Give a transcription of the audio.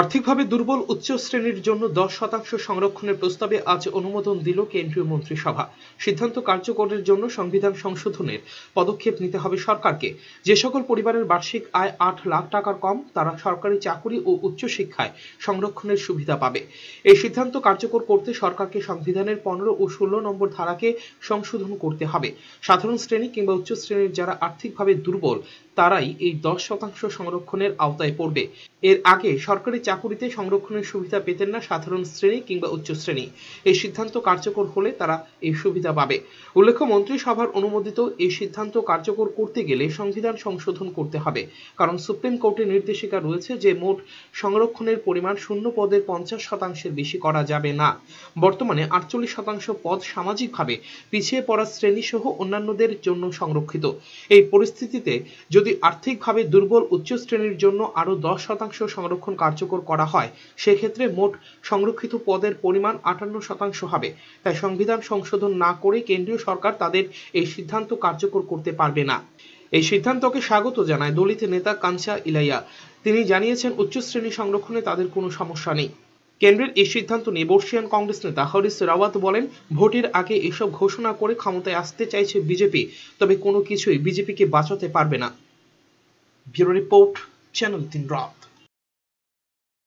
আর্থিকভাবে দুর্বল উচ্চ শ্রেণীর জন্য দশ শতাংশ সংরক্ষণের প্রস্তাবে আজ অনুমোদন দিল কেন্দ্রীয় মন্ত্রিসভা সিদ্ধান্ত কার্যকরের জন্য সংবিধান সংশোধনের পদক্ষেপ নিতে হবে সরকারকে যে সকল পরিবারের বার্ষিক আয় আট লাখ টাকার কম তারা সরকারি চাকুরি ও উচ্চশিক্ষায় সংরক্ষণের সুবিধা পাবে এই সিদ্ধান্ত কার্যকর করতে সরকারকে সংবিধানের পনেরো ও ষোলো নম্বর ধারাকে সংশোধন করতে হবে সাধারণ শ্রেণী কিংবা উচ্চ শ্রেণীর যারা আর্থিকভাবে দুর্বল তারাই এই দশ শতাংশ সংরক্ষণের আওতায় পড়বে এর আগে সরকারি চাকুরিতে সংরক্ষণের সুবিধা পেতেন না সাধারণ শ্রেণী কিংবা উচ্চ শ্রেণী এই সিদ্ধান্ত কার্যকর হলে তারা এই সুবিধা পাবে উল্লেখ্য মন্ত্রিসভার অনুমোদিত এই সিদ্ধান্ত কার্যকর করতে গেলে সংবিধান সংশোধন করতে হবে কারণ সুপ্রিম কোর্টের নির্দেশিকা রয়েছে যে মোট সংরক্ষণের পরিমাণ শূন্য পদের পঞ্চাশ শতাংশের বেশি করা যাবে না বর্তমানে আটচল্লিশ শতাংশ পদ সামাজিকভাবে পিছিয়ে পড়া শ্রেণী সহ অন্যান্যদের জন্য সংরক্ষিত এই পরিস্থিতিতে যদি আর্থিকভাবে দুর্বল উচ্চ শ্রেণীর জন্য আরও দশ শতাংশ সংরক্ষণ কার্যকর কার্যকর করা হয় সেক্ষেত্রে মোট সংরক্ষিত পদের পরিমাণ আটান্ন শতাংশ হবে তাই সংবিধান সংশোধন না করে কেন্দ্রীয় সরকার তাদের এই সিদ্ধান্ত কার্যকর করতে পারবে না এই সিদ্ধান্তকে স্বাগত জানায় দলিত নেতা কাঞ্চা ইলাইয়া তিনি জানিয়েছেন উচ্চ শ্রেণী সংরক্ষণে তাদের কোনো সমস্যা নেই কেন্দ্রের এই সিদ্ধান্ত নিয়ে বর্ষিয়ান কংগ্রেস নেতা হরিশ রাওয়াত বলেন ভোটের আগে এসব ঘোষণা করে ক্ষমতায় আসতে চাইছে বিজেপি তবে কোনো কিছুই বিজেপিকে বাঁচাতে পারবে না ব্যুরো রিপোর্ট চ্যানেল তিন ড্রপ